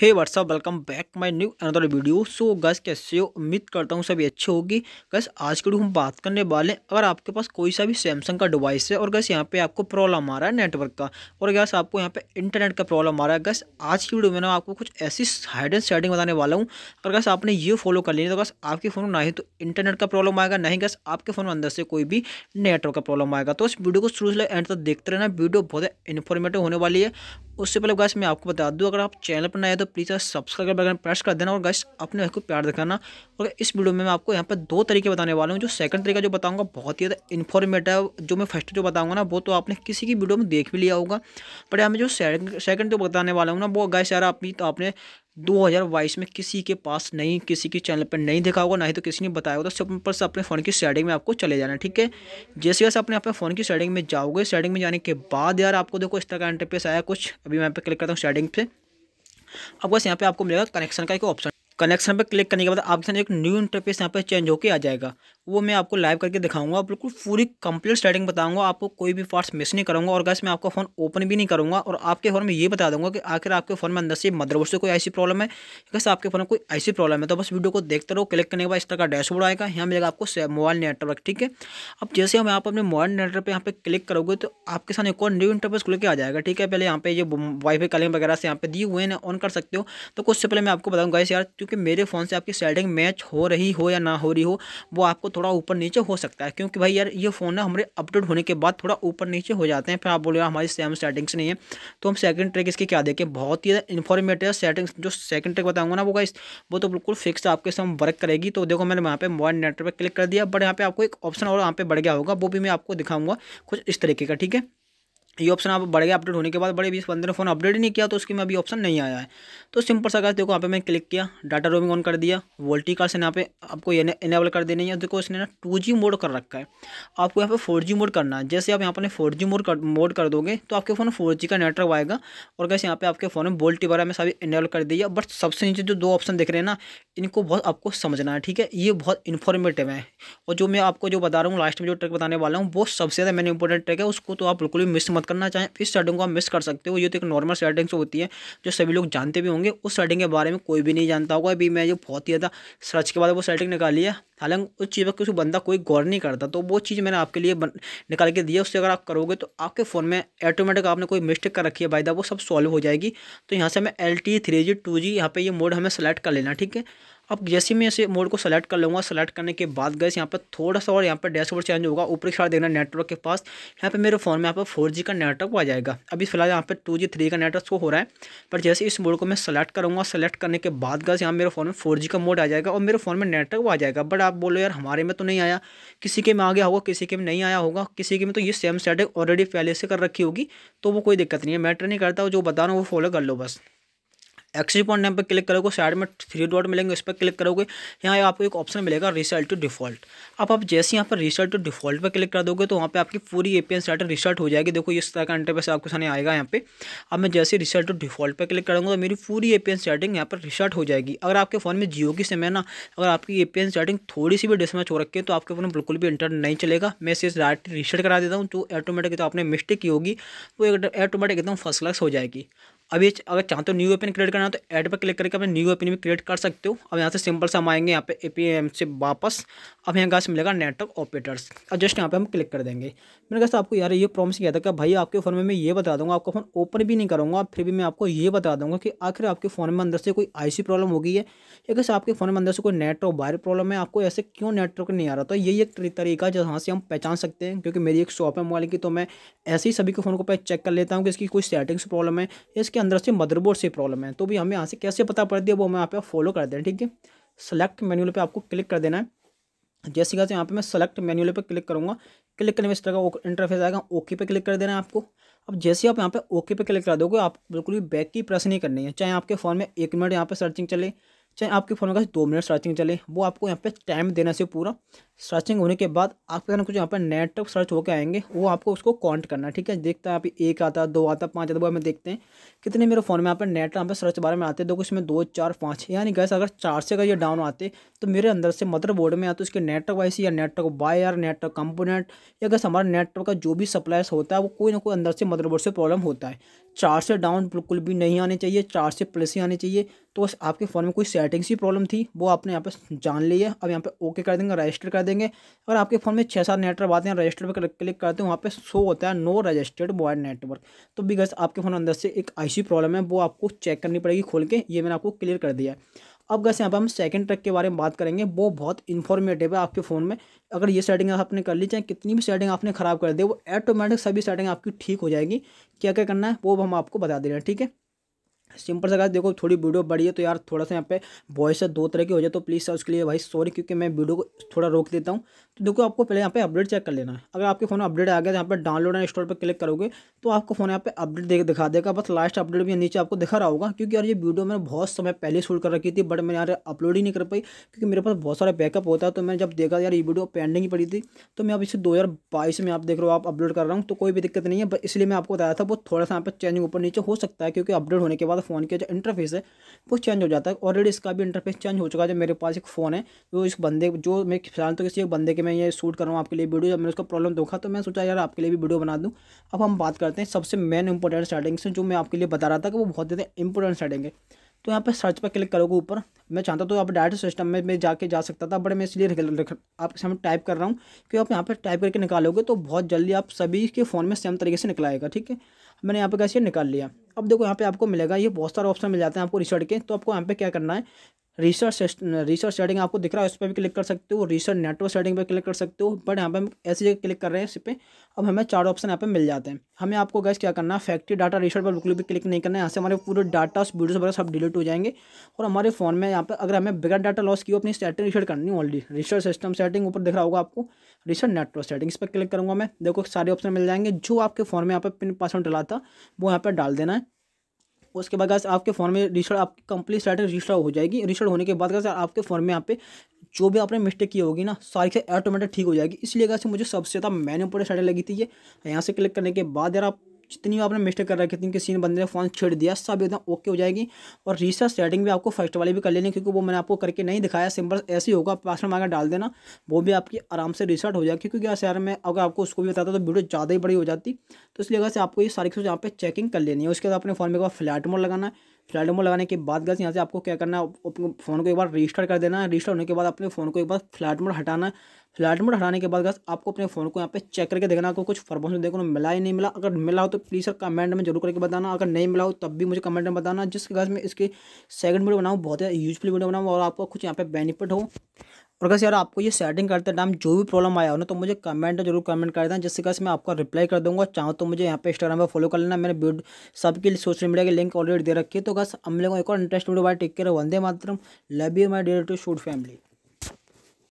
hey what's up welcome back my new another video so guys कैसे हो उम्मीद करता हूँ सभी अच्छे होगी गस आज के वीडियो हम बात करने वाले हैं अगर आपके पास कोई सा भी सैमसंग का डिवाइस है और गस यहाँ पे आपको प्रॉब्लम आ रहा है नेटवर्क का और गस आपको यहाँ पे इंटरनेट का प्रॉब्लम आ रहा है गस आज की वीडियो में ना आपको कुछ ऐसी हाइड एंड सेटिंग बताने वाला हूँ अगर गस आपने ये फॉलो कर लिया तो बस आपके फ़ोन में ना ही तो इंटरनेट का प्रॉब्लम आएगा ना ही गस आपके फ़ोन में अंदर से कोई भी नेटवर्क का प्रॉब्लम आएगा तो इस वीडियो को शुरू से एंड तक देखते रहना वीडियो बहुत इन्फॉर्मेटिव होने वाली है उससे पहले गैस मैं आपको बता दूँ अगर आप चैनल पर नया तो प्लीज़ सब्सक्राइब बटन प्रेस कर देना और गैस अपने भाई को प्यार दिखाना और इस वीडियो में मैं आपको यहाँ पर दो तरीके बताने वाला हूँ जो सेकंड तरीका जो बताऊँगा बहुत ही ज़्यादा इन्फॉर्मेटिव जो मैं फर्स्ट जो बताऊँगा ना वो तो आपने किसी की वीडियो में देख भी लिया होगा पर यहाँ में जो सेकंड जो बताने वाला हूँ ना वो गैस यार अपनी तो आपने 2022 में किसी के पास नहीं किसी के चैनल पर नहीं देखा होगा ना ही तो किसी ने बताया होगा तो सब पर से अपने फ़ोन की सेटिंग में आपको चले जाना ठीक है जैसे जैसे अपने अपने फ़ोन की सेटिंग में जाओगे सेटिंग में जाने के बाद यार आपको देखो इस तरह का इंटरफेस आया कुछ अभी मैं पे क्लिक करता हूँ सेटिंग पे अब बस यहाँ पे आपको मिलेगा कनेक्शन का एक ऑप्शन कनेक्शन पर क्लिक करने के बाद आपके साथ एक न्यू इंटरफेस यहाँ पे चेंज होकर आ जाएगा वो मैं आपको लाइव करके दिखाऊंगा बिल्कुल पूरी कंप्लीट सेटिंग बताऊंगा आपको कोई भी पार्ट्स मिस नहीं करूंगा और गैस मैं आपका फ़ोन ओपन भी नहीं करूंगा और आपके फ़ोन में ये बता दूंगा कि आखिर आपके फ़ोन में अंदर से मदरबोर्ड से कोई ऐसी प्रॉब्लम है गैस आपके फ़ोन में कोई ऐसी प्रॉब्लम है तो बस वीडियो को देखते रहो क्लिक करने के बाद इस तरह का डैशबोर्ड आएगा यहाँ मिलेगा आपको मोबाइल नेटवर्क ठीक है अब जैसे हम यहाँ पर अपने मोबाइल नेटवर्क पर यहाँ पर क्लिक करोगे तो आपके साथ एक और न्यू इंटरपेस खुल के आ जाएगा ठीक है पहले यहाँ पे ये वाईफाई कलिंग वगैरह से यहाँ पे दिए हुए हैं ऑन कर सकते हो तो कुछ से पहले मैं आपको बताऊँगा यार क्योंकि मेरे फ़ोन से आपकी सेटिंग मैच हो रही हो या ना हो रही हो वो आपको थोड़ा ऊपर नीचे हो सकता है क्योंकि भाई यार ये फ़ोन ना हमारे अपडेट होने के बाद थोड़ा ऊपर नीचे हो जाते हैं फिर आप बोले हमारी सेम सेटिंग्स नहीं है तो हम सेकंड ट्रैक इसकी क्या देखें बहुत ही इन्फॉर्मेटिव सेटिंग्स जो सेकंड ट्रैक बताऊंगा ना वो इस वो तो बिल्कुल फिक्स आपके साथ वर्क करेगी तो देखो मैंने वहाँ पर मोबाइल नेटवर्क पर क्लिक कर दिया बट यहाँ पर आपको एक ऑप्शन और वहाँ पर बढ़ गया होगा वो भी मैं आपको दिखाऊँगा कुछ इस तरीके का ठीक है ये ऑप्शन आप बड़े अपडेट होने के बाद बड़े बीस पंद्रह फोन अपडेट ही नहीं किया तो उसके में अभी ऑप्शन नहीं आया है तो सिंपल सा देखो यहाँ पे मैंने क्लिक किया डाटा रोमिंग ऑन कर दिया वोल्टी कार्ड से यहाँ पे आपको इनेबल कर देना है देखो इसने ना टू जी मोड कर रखा है आपको यहाँ पे फोर जी मोड करना है जैसे आप यहाँ पर फोर जी मोड कर मोड कर दोगे तो आपके फ़ोन फोर जी का नेटवर्क आएगा और कैसे यहाँ पे आपके फ़ोन में वोल्टी वगैरह में सभी इनेबल कर दिया बट सबसे नीचे जो दो ऑप्शन दिख रहे हैं ना इनको बहुत आपको समझना है ठीक है ये बहुत इन्फॉर्मेटिव है और जो मैं आपको जो बता रहा हूँ लास्ट में जो ट्रिक बताने वाला हूँ वो सबसे ज़्यादा मैंने इंपॉर्टेंट ट्रिक है उसको तो आप बिल्कुल भी मिस मत करना चाहें इस सेटिंग को आप मिस कर सकते हो ये तो एक नॉर्मल सेटिंग्स होती है जो सभी लोग जानते भी होंगे उस सेटिंग के बारे में कोई भी नहीं जानता होगा अभी मैं ये बहुत ही ज़्यादा सर्च के बाद वो सेटिंग निकाली है हालांकि उस चीज़ पर किसी बंदा कोई गौर नहीं करता तो वो चीज़ मैंने आपके लिए निकाल के दिया उससे अगर आप करोगे तो आपके फ़ोन में ऑटोमेटिक आपने कोई मिस्टेक कर रखी है बाई वो सब सॉल्व हो जाएगी तो यहाँ से हमें L T three G two G यहाँ पर ये मोड हमें सेलेक्ट कर लेना ठीक है अब जैसे मैं इसे मोड को सेलेक्ट कर लूँगा सेलेक्ट करने के बाद गए यहाँ पर थोड़ा सा और यहाँ पर डैशबोर्ड चेंज होगा ऊपर की साइड देखना नेटवर्क के पास यहाँ पर मेरे फ़ोन में यहाँ पर फोर का नेटवर्क आ जाएगा अभी फिलहाल यहाँ पर टू का नेटवर्क शो हो रहा है पर जैसे इस मोड को मैं सेलेक्ट करूँगा सेलेक्ट करने के बाद गए यहाँ मेरे फ़ोन में फोर का मोड आ जाएगा और मेरे फ़ोन में नेटवर्क आ जाएगा बट आप बोलो यार हमारे में तो नहीं आया किसी के में आ गया होगा किसी के में नहीं आया होगा किसी के में तो ये सेम सेटिंग ऑलरेडी पहले से कर रखी होगी तो वो कोई दिक्कत नहीं है मैटर नहीं करता जो बता रहा हूँ वो फॉलो कर लो बस एक्सिस पॉइंट नेम पर क्लिक करोगे साइड में थ्री डॉट मिलेंगे उस पर क्लिक करोगे यहाँ आपको एक ऑप्शन मिलेगा रिसल्ट टू डिफॉल्ट अब आप जैसे यहाँ पर रिसल्ट टू डिफॉल्ट पर क्लिक कर दोगे तो वहाँ पर आपकी पूरी ए पी साइट रिसल्ट हो जाएगी देखो इस तरह का इंटरफेस आपको सामने आएगा यहाँ पे अब मैं जैसे रिसल्ट टू डिफॉल्ट पर क्लिक करूँगा तो मेरी पूरी ए पी सेटिंग यहाँ पर रिसल्ट हो जाएगी अगर आपके फ़ोन में जियो की सिम है ना अगर आपकी ए पी सेटिंग थोड़ी सी भी डिसमैच हो रखी है तो आपके फ़ोन में बिल्कुल भी इंटरनेट नहीं चलेगा मैं इसे डायरेक्ट रिसल्ट करा देता हूँ तो ऑटोमेटिक तो आपने मिस्टेक की होगी वो ऑटोमेटिक एकदम फर्स्ट क्लास हो जाएगी अभी अगर चाहते हो न्यू ओपन क्रिएट करना तो ऐड पर क्लिक करके अपने न्यू ओपन भी क्रिएट कर सकते हो अब यहाँ से सिंपल से हम आएंगे यहाँ पे ए से वापस अब यहाँ से मिलेगा नेटवर्क ऑपरेटर्स अब जस्ट यहाँ पे हम क्लिक कर देंगे मैंने कहा आपको यार ये प्रॉमिस किया था कि भाई आपके फ़ोन में मैं ये बता दूँगा आपका फ़ोन ओपन भी नहीं करूँगा फिर भी मैं आपको ये बता दूँगा कि आखिर आपके फ़ोन में अंदर से कोई आई प्रॉब्लम हो गई है या कैसे आपके फ़ोन में अंदर से कोई नेटवर्क वायर प्रॉब्लम है आपको ऐसे क्यों नेटवर्क नहीं आ रहा था तो यही एक तरीका है जहाँ से हम पहचान सकते हैं क्योंकि मेरी एक शॉप है मोबाइल की तो मैं ऐसे ही सभी के फ़ोन को पहले चेक कर लेता हूँ कि इसकी कोई सेटिंग्स प्रॉब्लम है इसके इसके अंदर से मदरबोर्ड से प्रॉब्लम है तो भी हमें यहाँ से कैसे पता पड़ती है वो हमें यहाँ पे फॉलो कर देना ठीक है सेलेक्ट मैनुअल पे आपको क्लिक कर देना है जैसे कैसे यहाँ पे मैं सेलेक्ट मैनुअल पे क्लिक करूँगा क्लिक करने में इस तरह का इंटरफेस आएगा ओके पे क्लिक कर देना है आपको अब जैसे आप यहाँ पे ओके पे क्लिक कर दोगे आप बिल्कुल भी बैक की प्रेस नहीं करनी है चाहे आपके फ़ोन में एक मिनट यहाँ पे सर्चिंग चले चाहे आपके फोन का दो मिनट सर्चिंग चले वो आपको यहाँ पे टाइम देना से पूरा सर्चिंग होने के बाद आपके कुछ यहाँ पर नेट सर्च होकर आएंगे वो आपको उसको काउंट करना है ठीक है देखता है आप एक आता दो आता पाँच आता वो हमें देखते हैं कितने मेरे फ़ोन में यहाँ पर नेट यहाँ पर सर्च बारे में आते हैं देखो तो इसमें दो चार पाँच यानी गैस अगर चार से अगर ये डाउन आते तो मेरे अंदर से मदरबोर्ड मतलब में आते तो उसके नेटवर्क वाइस या नेटवर्क वायर नेटवर्क कंपोनेंट या गैस हमारा नेटवर्क का जो भी सप्लायर्स होता है वो कोई ना कोई अंदर से मदरबोर्ड मतलब से प्रॉब्लम होता है चार से डाउन बिल्कुल भी नहीं आने चाहिए चार से प्लस ही आने चाहिए तो बस आपके फ़ोन में कोई सेटिंग्स की प्रॉब्लम थी वो आपने यहाँ पे जान ली है अब यहाँ पे ओके कर देंगे रजिस्टर कर देंगे अगर आपके फ़ोन में छः सात नेटवर्क आते हैं रजिस्टर पर क्लिक करते हैं वहाँ पे शो होता है नो रजिस्टर्ड बॉयड नेटवर्क तो बिगस आपके फ़ोन अंदर से एक ऐसी प्रॉब्लम है वो आपको चेक करनी पड़ेगी खोल के ये मैंने आपको क्लियर कर दिया है अब कैसे यहाँ पर हम सेकंड ट्रैक के बारे में बात करेंगे वो बहुत इन्फॉर्मेटिव है आपके फ़ोन में अगर ये सेटिंग आपने कर ली चाहे कितनी भी सेटिंग आपने ख़राब कर दी वो ऑटोमेटिक सभी सेटिंग आपकी ठीक हो जाएगी क्या क्या करना है वो हम आपको बता दे रहे हैं ठीक है सिंपल सा गाइस देखो थोड़ी वीडियो बड़ी है तो यार थोड़ा सा यहाँ पे वॉइस है दो तरह की हो जाए तो प्लीज़ सर उसके लिए भाई सॉरी क्योंकि मैं वीडियो को थोड़ा रोक देता हूँ तो देखो आपको पहले यहाँ पे अपडेट चेक कर लेना है अगर आपके फोन में अपडेट आ गया तो यहाँ पे डाउनलोड एंड स्टोर पर क्लिक करोगे तो आपको फोन यहाँ पे अपडेट देख दिखा देगा बस लास्ट अपडेट भी नीचे आपको दिखा रहा होगा क्योंकि यार ये वीडियो मैंने बहुत समय पहले शूट कर रखी थी बट मैं यार अपलोड ही नहीं कर पाई क्योंकि मेरे पास बहुत सारा बैकअप होता है तो मैंने जब देखा यार ये वीडियो पेंडिंग ही पड़ी थी तो मैं अब इसे दो में आप देख रहे हो आप अपलोड कर रहा हूँ तो कोई भी दिक्कत नहीं है इसलिए मैं आपको बताया था वो थोड़ा सा यहाँ पर चेंजिंग ऊपर नीचे हो सकता है क्योंकि अपडेट होने के बाद बाद फ़ोन के जो इंटरफेस है वो चेंज हो जाता है ऑलरेडी इसका भी इंटरफेस चेंज हो चुका है जब मेरे पास एक फ़ोन है जो इस बंदे जो मैं फिलहाल तो किसी एक बंदे के मैं ये शूट कर रहा हूँ आपके लिए वीडियो जब मैंने उसका प्रॉब्लम देखा तो मैं सोचा यार आपके लिए भी वीडियो बना दूँ अब हम बात करते हैं सबसे मेन इंपॉर्टेंट स्टार्टिंग से जो मैं आपके लिए बता रहा था कि वो बहुत ज़्यादा इंपॉर्टेंट स्टार्टिंग है तो यहाँ पर सर्च पर क्लिक करोगे ऊपर मैं चाहता तो आप डायरेक्ट सिस्टम में मैं जाके जा सकता था बट मैं इसलिए आप सामने टाइप कर रहा हूँ कि आप यहाँ पर टाइप करके निकालोगे तो बहुत जल्दी आप सभी के फ़ोन में सेम तरीके से निकलाएगा ठीक है मैंने यहाँ पे कैसे निकाल लिया अब देखो यहाँ पे आपको मिलेगा ये बहुत सारे ऑप्शन मिल जाते हैं आपको रिसर्ट के तो आपको यहाँ पे क्या करना है रिसर्च रिसर्च सेटिंग आपको दिख रहा है उस पर भी क्लिक कर सकते हो रिसर्च नेटवर्क सेटिंग पर क्लिक कर सकते हो बट यहाँ पे हम ऐसी जगह क्लिक कर रहे हैं इस पर अब हमें चार ऑप्शन यहाँ पे मिल जाते हैं हमें आपको गैस क्या करना है फैक्ट्री डाटा रिसर्च पर बिल्कुल भी क्लिक नहीं करना है यहाँ से हमारे पूरे डाटा वीडियोज़ वगैरह सब डिलीट हो जाएंगे और हमारे फ़ोन में यहाँ पर अगर हमें बिगड़ डाटा लॉस की हो अपनी सेटिंग रिसर्च करनी ऑलरेडी रिसर्च सिस्टम सेटिंग ऊपर दिख रहा होगा आपको रिसर्च नेटवर्क सेटिंग इस पर क्लिक करूँगा मैं देखो सारे ऑप्शन मिल जाएंगे जो आपके फ़ोन में यहाँ पर पिन पासवर्ड डला था वो यहाँ पर डाल देना है उसके बाद गाइस आपके फोन में रजिस्टर आपकी कंप्लीट स्टार्टर रजिस्टर हो जाएगी रजिस्टर होने के बाद गाइस आपके फोन में यहाँ पे जो भी आपने मिस्टेक की होगी ना सारी से ऑटोमेटिक ठीक हो जाएगी इसलिए गाइस मुझे सबसे ज़्यादा मैंने पूरे स्टार्टर लगी थी ये यहाँ से क्लिक करने के बाद यार आप जितनी भी आपने मिस्टेक कर रखी थी किसी सीन बंदे ने फ़ोन छेड़ दिया सब एकदम ओके हो जाएगी और रिसर्च सेटिंग भी आपको फर्स्ट वाली भी कर लेनी क्योंकि वो मैंने आपको करके नहीं दिखाया सिंपल ऐसे ही होगा पासवर्ड मांगा डाल देना वो भी आपकी आराम से रिसर्ट हो जाएगी क्योंकि शहर में अगर आपको उसको भी बताता तो वीडियो ज़्यादा ही बड़ी हो जाती तो इसलिए अगर से आपको ये सारी चीज़ यहाँ पर चेकिंग कर लेनी है उसके बाद अपने फ़ोन में एक बार फ्लैट मोड लगाना है फ्लाइट मोड लगाने के बाद गैस यहाँ से आपको क्या करना है फ़ोन को एक बार रजिस्टर कर देना है रजिस्टर होने के बाद अपने फ़ोन को एक बार फ्लाइट मोड हटाना है फ्लाइट मोड हटाने के बाद गैस आपको अपने फ़ोन को यहाँ पे चेक करके देखना आपको कुछ फॉर्मेशन देखो मिला ही नहीं मिला अगर मिला हो तो प्लीज़ सर कमेंट में जरूर करके बताना अगर नहीं मिला हो तब भी मुझे कमेंट में बताना जिसके गैस मैं इसके सेकंड वीडियो बनाऊँ बहुत यूजफुल वीडियो बनाऊँ और आपको कुछ यहाँ पे बेनिफिट हो और कैसे यार आपको ये सेटिंग करते टाइम जो भी प्रॉब्लम आया हो ना तो मुझे कमेंट जरूर कमेंट कर देना जिससे कैसे मैं आपका रिप्लाई कर दूंगा चाहो तो मुझे यहाँ पे इंस्टाग्राम पर फॉलो कर लेना मैंने सबके लिए सोशल मीडिया के लिंक ऑलरेडी दे रखी है तो बस हम लोगों को एक और interest video bye take care Vande Mataram love you my dear to shoot family